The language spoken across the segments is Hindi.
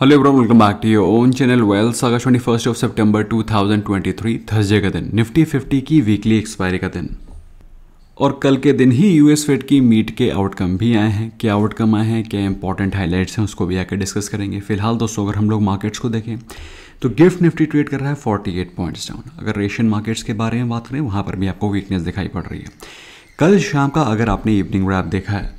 hello everyone welcome back to your own channel वेल्स अगर ट्वेंटी फर्स्ट ऑफ सितंबर 2023 थर्सडे का दिन निफ्टी 50 की वीकली एक्सपायरी का दिन और कल के दिन ही यूएस फेड की मीट के आउटकम भी आए हैं क्या आउटकम आए हैं क्या इंपॉर्टेंट हाईलाइट्स हैं उसको भी आकर डिस्कस करेंगे फिलहाल दोस्तों अगर हम लोग मार्केट्स को देखें तो गिफ्ट निफ्टी ट्रेड कर रहा है एट पॉइंट्स डाउन अगर रेशियन मार्केट्स के बारे में बात करें वहाँ पर भी आपको वीकनेस दिखाई पड़ रही है कल शाम का अगर आपने इवनिंग रैप देखा है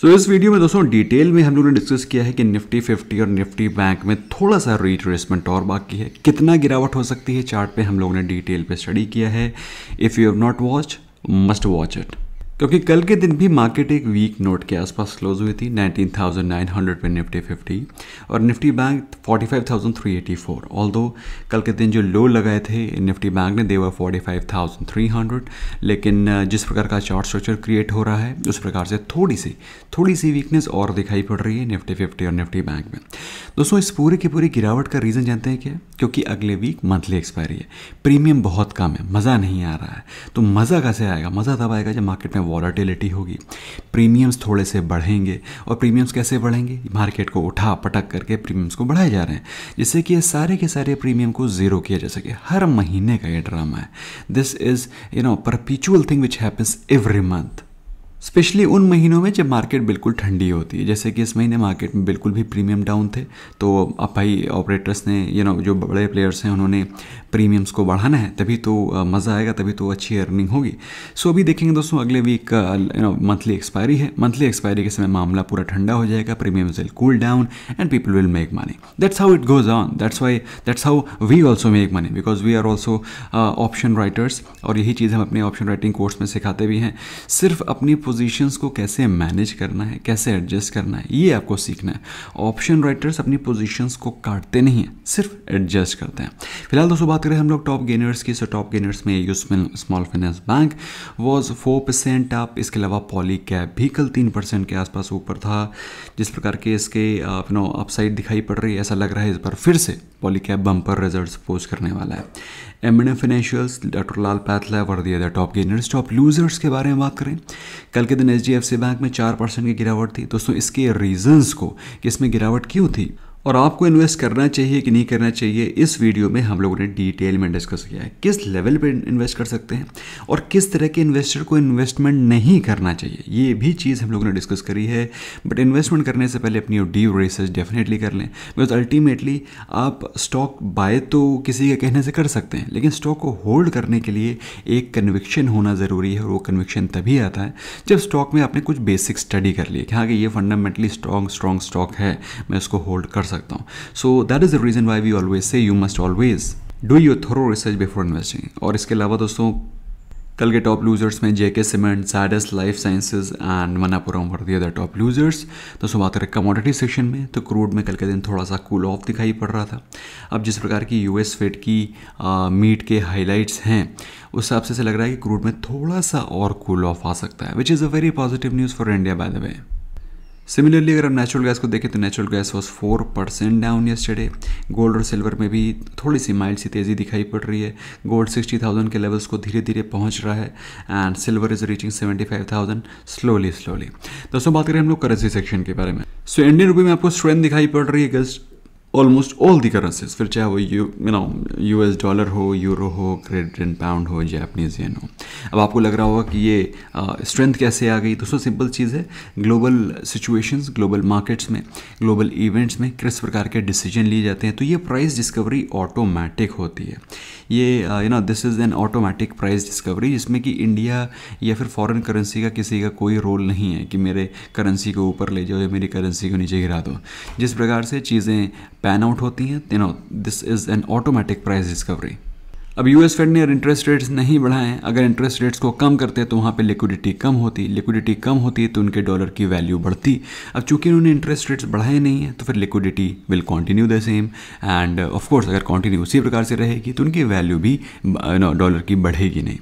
सो so, इस वीडियो में दोस्तों डिटेल में हम लोगों ने डिस्कस किया है कि निफ्टी 50 और निफ्टी बैंक में थोड़ा सा रिट्रेसमेंट और बाकी है कितना गिरावट हो सकती है चार्ट पे हम लोगों ने डिटेल पे स्टडी किया है if you have not watch must watch it क्योंकि कल के दिन भी मार्केट एक वीक नोट के आसपास क्लोज हुई थी 19,900 पे निफ्टी 50 और निफ्टी बैंक 45,384 ऑल्दो कल के दिन जो लो लगाए थे निफ्टी बैंक ने देवर 45,300 लेकिन जिस प्रकार का चार्ट स्ट्रक्चर क्रिएट हो रहा है उस प्रकार से थोड़ी सी थोड़ी सी वीकनेस और दिखाई पड़ रही है निफ्टी फिफ्टी और निफ्टी बैंक में दोस्तों इस पूरी की पूरी गिरावट का रीज़न जानते हैं क्या क्योंकि अगले वीक मंथली एक्सपायरी है प्रीमियम बहुत कम है मज़ा नहीं आ रहा है तो मज़ा कैसे आएगा मज़ा तब आएगा जब मार्केट में वॉलाटिलिटी होगी प्रीमियम्स थोड़े से बढ़ेंगे और प्रीमियम्स कैसे बढ़ेंगे मार्केट को उठा पटक करके प्रीमियम्स को बढ़ाए जा रहे हैं जिससे कि सारे के सारे प्रीमियम को ज़ीरो किया जा सके हर महीने का ये ड्रामा है this is you know perpetual thing which happens every month specially उन महीनों में जब मार्केट बिल्कुल ठंडी होती है जैसे कि इस महीने मार्केट में बिल्कुल भी प्रीमियम डाउन थे तो अब भाई ऑपरेटर्स ने यू नो जो बड़े प्लेयर्स हैं उन्होंने प्रीमियम्स को बढ़ाना है तभी तो मज़ा आएगा तभी तो अच्छी अर्निंग होगी सो अभी देखेंगे दोस्तों अगले week you know monthly expiry है मंथली एक्सपायरी के समय मामला पूरा ठंडा हो जाएगा premium will cool down and people will make money that's how it goes on that's why that's how we also make money because we are also option writers और यही चीज़ हम अपने ऑप्शन राइटिंग कोर्स में सिखाते भी हैं सिर्फ अपनी पोजीशंस को कैसे मैनेज करना है कैसे एडजस्ट करना है ये आपको सीखना है ऑप्शन राइटर्स अपनी पोजीशंस को काटते नहीं हैं सिर्फ एडजस्ट करते हैं फिलहाल दोस्तों बात करें हम लोग टॉप गेनर्स की सो टॉप गेनर्स में U Small Finance Bank was four percent आप इसके अलावा पॉली कैब भी कल तीन परसेंट के आसपास ऊपर था जिस प्रकार के इसके नो uh, अपसाइड दिखाई पड़ रही है ऐसा लग रहा है इस बार फिर से Polycab bumper result post करने वाला है M N doctor Lal PathLabs वर्दिया दिया टॉप गेनर्स टॉप लूजर्स के बारे में बात करें कल कल के दिन एच बैंक में चार परसेंट की गिरावट थी दोस्तों इसके रीजंस को कि इसमें गिरावट क्यों थी और आपको इन्वेस्ट करना चाहिए कि नहीं करना चाहिए इस वीडियो में हम लोगों ने डिटेल में डिस्कस किया है किस लेवल पर इन्वेस्ट कर सकते हैं और किस तरह के इन्वेस्टर को इन्वेस्टमेंट नहीं करना चाहिए ये भी चीज़ हम लोगों ने डिस्कस करी है बट इन्वेस्टमेंट करने से पहले अपनी डीप रिसर्च डेफिनेटली कर लें बिकॉज अल्टीमेटली आप स्टॉक बाय तो किसी के कहने से कर सकते हैं लेकिन स्टॉक को होल्ड करने के लिए एक कन्विक्शन होना ज़रूरी है और वो कन्विक्शन तभी आता है जब स्टॉक में आपने कुछ बेसिक स्टडी कर ली कि हाँ कि ये फंडामेंटली स्ट्रॉन्ग स्ट्रॉन्ग स्टॉक है मैं इसको होल्ड कर सकता सकता हूँ so that is the reason why we always say you must always do your thorough research before investing और इसके अलावा दोस्तों कल के टॉप लूजर्स में JK cement Zydus life sciences and Manappuram were the other top losers दोस्तों बात करें कमोडिटी सेक्शन में तो क्रूड में कल के दिन थोड़ा सा कूल ऑफ दिखाई पड़ रहा था अब जिस प्रकार की यूएस फेड की आ, मीट के हाईलाइट्स हैं उस हिसाब से लग रहा है कि क्रूड में थोड़ा सा और कूल ऑफ आ सकता है which is a very positive news for India by the way similarly अगर हम नेचुरल गैस को देखें तो natural gas was four percent down yesterday gold और सिल्वर में भी थोड़ी सी माइल्ड सी तेज़ी दिखाई पड़ रही है गोल्ड सिक्सटी थाउजेंड के लेवल्स को धीरे धीरे पहुंच रहा है and silver is reaching seventy five thousand slowly slowly दोस्तों बात करें हम लोग करेंसी सेक्शन के बारे में सो so, इंडियन रुपये में आपको स्ट्रेंथ दिखाई पड़ रही है अगस्त ऑलमोस्ट ऑल दी करेंसीज फिर चाहे वो यू यू नो यू एस डॉलर हो यूरो हो क्रेडिट एंड पाउंड हो जैपनीज येन हो अब आपको लग रहा होगा कि ये स्ट्रेंथ कैसे आ गई तो सो सिंपल चीज़ है ग्लोबल सिचुएशंस ग्लोबल मार्केट्स में ग्लोबल इवेंट्स में किस प्रकार के डिसीजन लिए जाते हैं तो ये प्राइस डिस्कवरी ऑटोमेटिक होती है ये you know this is an automatic price discovery जिसमें कि इंडिया या फिर फॉरेन करेंसी का किसी का कोई रोल नहीं है कि मेरे करेंसी को ऊपर ले जाओ या मेरी करेंसी को नीचे गिरा दो जिस प्रकार से चीज़ें पैन आउट होती हैं you know this is an automatic price discovery अब यूएस फेड ने इंटरेस्ट रेट्स नहीं बढ़ाए अगर इंटरेस्ट रेट्स को कम करते तो वहाँ पे लिक्विडिटी कम होती लिक्विडिटी कम होती तो उनके डॉलर की वैल्यू बढ़ती अब चूंकि उन्होंने इंटरेस्ट रेट्स बढ़ाए नहीं है तो फिर liquidity will continue the same and of course अगर कंटिन्यू उसी प्रकार से रहेगी तो उनकी वैल्यू भी नो डॉलर की बढ़ेगी नहीं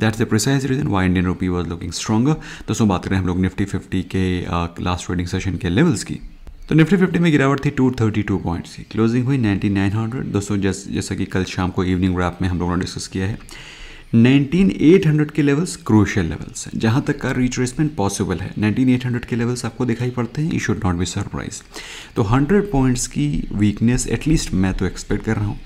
that's the precise reason why Indian rupee was looking stronger तो सो बात करें हम लोग निफ्टी फिफ्टी के लास्ट ट्रेडिंग सेशन के लेवल्स की तो निफ्टी फिफ्टी में गिरावट थी 232 पॉइंट्स की क्लोजिंग हुई 9900 दोस्तों जैसे जैसा कि कल शाम को इवनिंग रैप में हम लोगों ने डिस्कस किया है 19,800 के लेवल्स क्रोशियल लेवल्स हैं जहाँ तक का रिट्रेसमेंट पॉसिबल है 19,800 के लेवल्स आपको दिखाई पड़ते हैं you should not be surprise तो 100 पॉइंट्स की वीकनेस एटलीस्ट मैं तो एक्सपेक्ट कर रहा हूँ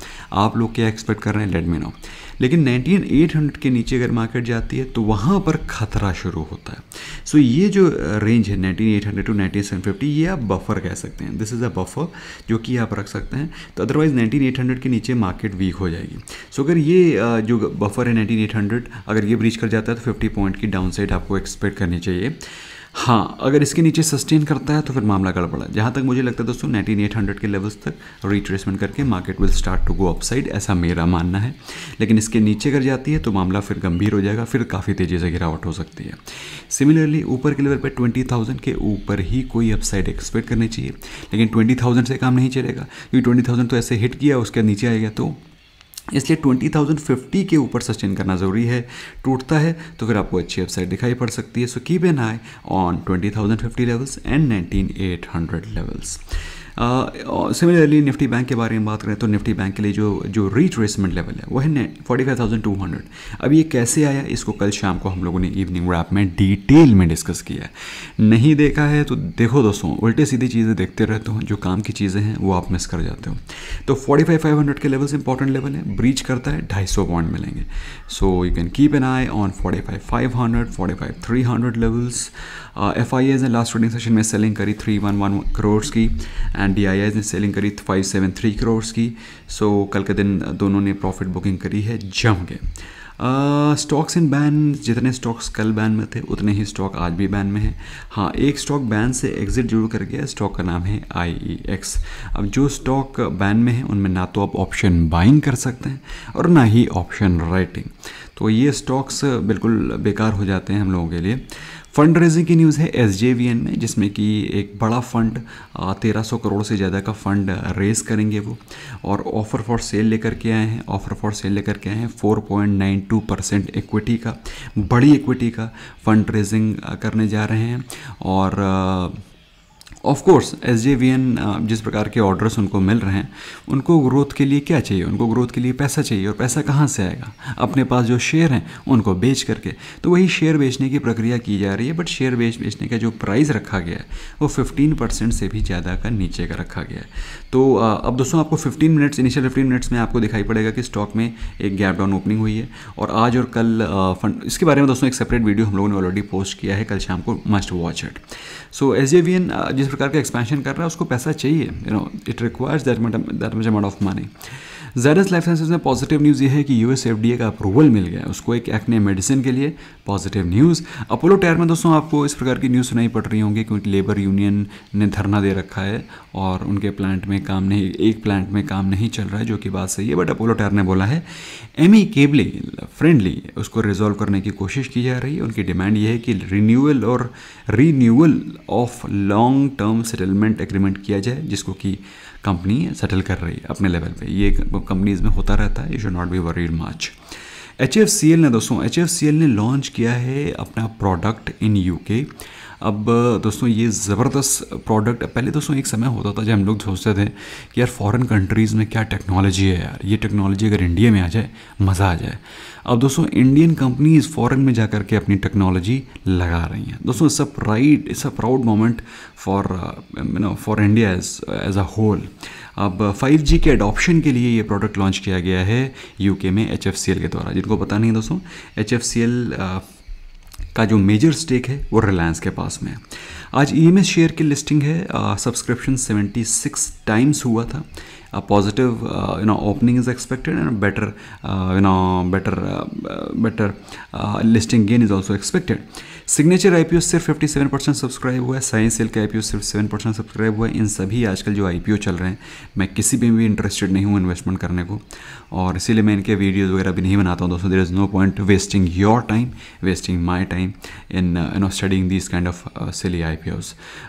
आप लोग क्या एक्सपेक्ट कर रहे हैं लेट मी नो लेकिन 19,800 के नीचे अगर मार्केट जाती है तो वहाँ पर खतरा शुरू होता है सो so ये जो रेंज है 19,800 टू 19,750 ये आप बफर कह सकते हैं दिस इज़ अ बफर जो कि आप रख सकते हैं तो अदरवाइज़ 19,800 के नीचे मार्केट वीक हो जाएगी सो so अगर ये जो बफर है 15,800 अगर ये ब्रीच कर जाता है तो 50 पॉइंट की डाउनसाइड आपको एक्सपेक्ट करनी चाहिए हाँ अगर इसके नीचे सस्टेन करता है तो फिर मामला गड़बड़ है जहाँ तक मुझे लगता है दोस्तों नाइनटीन एट हंड्रेड के लेवल्स तक रिट्रेसमेंट करके market will start to go upside ऐसा मेरा मानना है लेकिन इसके नीचे अगर जाती है तो मामला फिर गंभीर हो जाएगा फिर काफ़ी तेज़ी से गिरावट हो सकती है सिमिलरली ऊपर के लेवल पर ट्वेंटी थाउजेंड के ऊपर ही कोई अपसाइड एक्सपेक्ट करनी चाहिए लेकिन ट्वेंटी थाउजेंड से काम नहीं चलेगा क्योंकि ट्वेंटी थाउजेंड तो ऐसे हिट किया उसके नीचे आएगा तो इसलिए ट्वेंटी थाउजेंड फिफ्टी के ऊपर सस्टेन करना ज़रूरी है टूटता है तो फिर आपको अच्छी अपसाइड दिखाई पड़ सकती है so keep an eye on twenty thousand fifty levels and nineteen eight hundred levels similarly Nifty bank के बारे में बात करें तो निफ्टी बैंक के लिए जो जो रिट्रेसमेंट लेवल है वह है forty five thousand two hundred अब ये कैसे आया इसको कल शाम को हम लोगों ने इवनिंग रैप में डिटेल में डिस्कस किया है नहीं देखा है तो देखो दोस्तों उल्टे सीधी चीज़ें देखते रहते हो जो काम की चीज़ें हैं वो आप मिस कर जाते हो तो फोर्टी फाइव फाइव हंड्रेड के लेवल्स इंपॉर्टेंट लेवल है ब्रीच करता है ढाई सौ पॉइंट मिलेंगे so you can keep an eye on forty five five hundred forty five three hundred levels F I Is ने लास्ट ट्रेडिंग सेशन में सेलिंग करी थ्री वन वन करोड़ की एंड एंड डी ने सेलिंग करी फाइव सेवन थ्री करोर्स की सो कल के दिन दोनों ने प्रॉफिट बुकिंग करी है जम के स्टॉक्स इन बैन जितने स्टॉक्स कल बैन में थे उतने ही स्टॉक आज भी बैन में हैं हाँ एक स्टॉक बैन से एग्जिट जरूर कर गया स्टॉक का नाम है आई एक्स e अब जो स्टॉक बैन में है उनमें ना तो आप ऑप्शन बाइंग कर सकते हैं और ना ही ऑप्शन राइटिंग तो ये स्टॉक्स बिल्कुल बेकार हो जाते हैं हम लोगों के लिए फंड रेजिंग की न्यूज़ है एस में जिसमें कि एक बड़ा फंड तेरह सौ करोड़ से ज़्यादा का फंड रेज करेंगे वो और ऑफ़र फॉर सेल लेकर के आए हैं ऑफ़र फॉर सेल लेकर के आए हैं 4.92 परसेंट इक्विटी का बड़ी इक्विटी का फंड रेजिंग करने जा रहे हैं और ऑफ कोर्स एस जिस प्रकार के ऑर्डर्स उनको मिल रहे हैं उनको ग्रोथ के लिए क्या चाहिए उनको ग्रोथ के लिए पैसा चाहिए और पैसा कहाँ से आएगा अपने पास जो शेयर हैं उनको बेच करके तो वही शेयर बेचने की प्रक्रिया की जा रही है बट शेयर बेच बेचने का जो प्राइस रखा गया है वो फिफ्टीन परसेंट से भी ज़्यादा का नीचे का रखा गया है तो uh, अब दोस्तों आपको fifteen minutes initial fifteen minutes में आपको दिखाई पड़ेगा कि स्टॉक में एक गैप डाउन ओपनिंग हुई है और आज और कल फंड uh, इसके बारे में दोस्तों एक सेपरेट वीडियो हम लोगों ने ऑलरेडी पोस्ट किया है कल शाम को must watch it so as जिस प्रकार का एक्सपेंशन कर रहा है उसको पैसा चाहिए you know it requires that that much amount of money Zydus life sciences में पॉजिटिव न्यूज़ ये है कि डी ए का अप्रूवल मिल गया उसको एक एक्ने मेडिसिन के लिए पॉजिटिव न्यूज़ अपोलो टायर में दोस्तों आपको इस प्रकार की न्यूज़ सुनाई पड़ रही होंगी क्योंकि लेबर यूनियन ने धरना दे रखा है और उनके प्लांट में काम नहीं एक प्लांट में काम नहीं चल रहा है जो कि बात सही है बट अपोलो टायर ने बोला है एमी केबली फ्रेंडली उसको रिजॉल्व करने की कोशिश की जा रही है उनकी डिमांड ये है कि रिन्यूअल और renewal of long term settlement agreement किया जाए जिसको कि कंपनी सेटल कर रही है अपने लेवल पे ये कंपनीज में होता रहता है you should not be worried much H F C L ने दोस्तों एच एफ सी एल ने लॉन्च किया है अपना प्रोडक्ट इन यू के अब दोस्तों ये ज़बरदस्त प्रोडक्ट पहले दोस्तों एक समय होता था जब हम लोग सोचते थे कि यार फॉरेन कंट्रीज़ में क्या टेक्नोलॉजी है यार ये टेक्नोलॉजी अगर इंडिया में आ जाए मज़ा आ जाए अब दोस्तों इंडियन कंपनीज़ फॉरेन में जा कर के अपनी टेक्नोलॉजी लगा रही हैं दोस्तों it's a pride it's a proud moment for you know for India as as a whole अब 5G के अडॉप्शन के लिए ये प्रोडक्ट लॉन्च किया गया है यूके में एच के द्वारा जिनको पता नहीं दोस्तों एच का जो मेजर स्टेक है वो रिलायंस के पास में है आज ई e शेयर की लिस्टिंग है सब्सक्रिप्शन सेवेंटी सिक्स टाइम्स हुआ था positive you know opening is expected and better you know better better listing gain is better expected signature ओ सिर्फ 57 परसेंट सब्सक्राइब हुआ है साइंस सेल का ओ सिर्फ 7 परसेंट सब्सक्राइब हुआ है इन सभी आजकल जो ओ चल रहे हैं मैं किसी में भी इंटरेस्टेड नहीं हूँ इन्वेस्टमेंट करने को और इसीलिए मैं इनके वीडियोज़ वगैरह भी नहीं बनाता हूँ दोस्तों there is no point wasting your time wasting my time in you know studying this kind of silly I P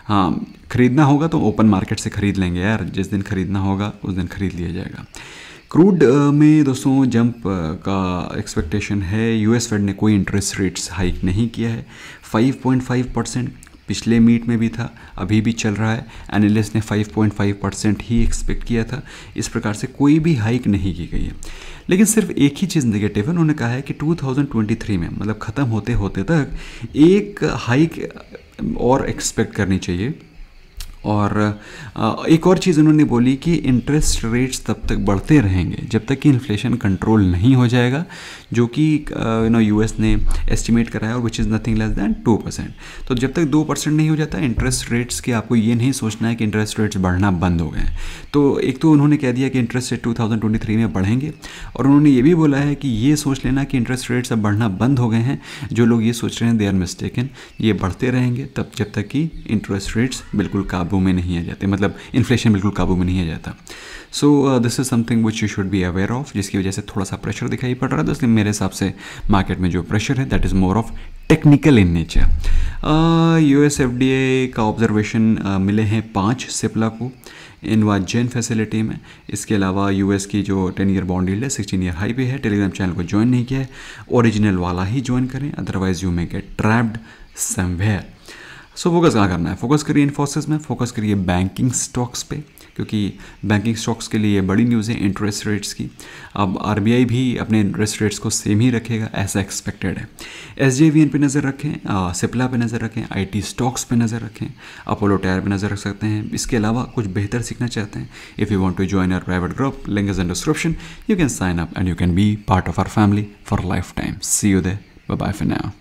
हाँ खरीदना होगा तो ओपन मार्केट से खरीद लेंगे यार जिस दिन खरीदना होगा उस दिन खरीद लिया जाएगा क्रूड में दोस्तों जंप का एक्सपेक्टेशन है यूएस फेड ने कोई इंटरेस्ट रेट्स हाइक नहीं किया है 5.5 परसेंट पिछले मीट में भी था अभी भी चल रहा है एनालिस्ट ने 5.5 परसेंट ही एक्सपेक्ट किया था इस प्रकार से कोई भी हाइक नहीं की गई है लेकिन सिर्फ एक ही चीज़ नेगेटिव है उन्होंने कहा है कि 2023 में मतलब ख़त्म होते होते तक एक हाइक और एक्सपेक्ट करनी चाहिए और एक और चीज़ उन्होंने बोली कि इंटरेस्ट रेट्स तब तक बढ़ते रहेंगे जब तक कि इन्फ्लेशन कंट्रोल नहीं हो जाएगा जो कि यू नो यूएस ने एस्टिमेट कराया और which is nothing less than two percent तो जब तक दो परसेंट नहीं हो जाता इंटरेस्ट रेट्स के आपको ये नहीं सोचना है कि इंटरेस्ट रेट्स बढ़ना बंद हो गए तो एक तो उन्होंने कह दिया कि इंटरेस्ट रेट टू में बढ़ेंगे और उन्होंने ये भी बोला है कि ये सोच लेना कि इंटरेस्ट रेट्स अब बढ़ना बंद हो गए हैं जो लोग ये सोच रहे हैं दे आर मिस्टेकन ये बढ़ते रहेंगे तब जब तक कि इंटरेस्ट रेट्स बिल्कुल काब काबू में नहीं आ जाते मतलब इन्फ्लेशन बिल्कुल काबू में नहीं आ जाता so this is something which you should be aware of जिसकी वजह से थोड़ा सा प्रेशर दिखाई पड़ रहा है दोस्तों मेरे हिसाब से मार्केट में जो प्रेशर है that is more of technical in nature U S F D A का ऑब्जर्वेशन uh, मिले हैं पाँच सिपला को इनवाजेन फैसिलिटी में इसके अलावा यूएस की जो टेन ईयर बॉन्ड है सिक्सटीन ईयर हाई पे है टेलीग्राम चैनल को ज्वाइन नहीं किया है ओरिजिनल वाला ही ज्वाइन करें otherwise you may get trapped somewhere so focus कहाँ करना है फोकस करिए इन्फोसिस में फोकस करिए बैंकिंग स्टॉक्स पे क्योंकि बैंकिंग स्टॉक्स के लिए बड़ी न्यूज़ है इंटरेस्ट रेट्स की अब आरबीआई भी अपने इंटरेस्ट रेट्स को सेम ही रखेगा ऐसा एक्सपेक्टेड है एस जे वी एन पे नज़र रखें सिप्ला पे नज़र रखें आई टी स्टॉक्स पे नज़र रखें अपोलो टायर पे नज़र रख सकते हैं इसके अलावा कुछ बेहतर सीखना चाहते हैं if you want to join our private group link is in description you can sign up and you can be part of our family for lifetime see you then bye for now